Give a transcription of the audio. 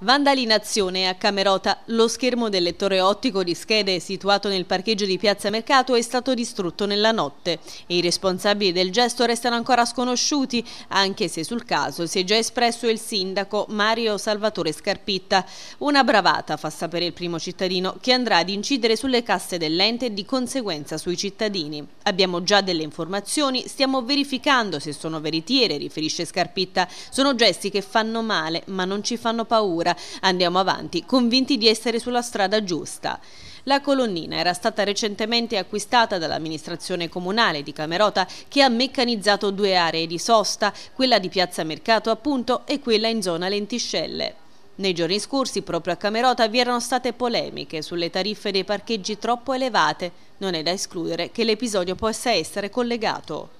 Vandalinazione a Camerota. Lo schermo del lettore ottico di schede situato nel parcheggio di Piazza Mercato è stato distrutto nella notte i responsabili del gesto restano ancora sconosciuti, anche se sul caso si è già espresso il sindaco Mario Salvatore Scarpitta. Una bravata, fa sapere il primo cittadino, che andrà ad incidere sulle casse dell'ente e di conseguenza sui cittadini. Abbiamo già delle informazioni, stiamo verificando se sono veritiere, riferisce Scarpitta. Sono gesti che fanno male, ma non ci fanno paura destra. Andiamo avanti, convinti di essere sulla strada giusta. La colonnina era stata recentemente acquistata dall'amministrazione comunale di Camerota che ha meccanizzato due aree di sosta, quella di Piazza Mercato appunto e quella in zona Lentiscelle. Nei giorni scorsi, proprio a Camerota, vi erano state polemiche sulle tariffe dei parcheggi troppo elevate. Non è da escludere che l'episodio possa essere collegato.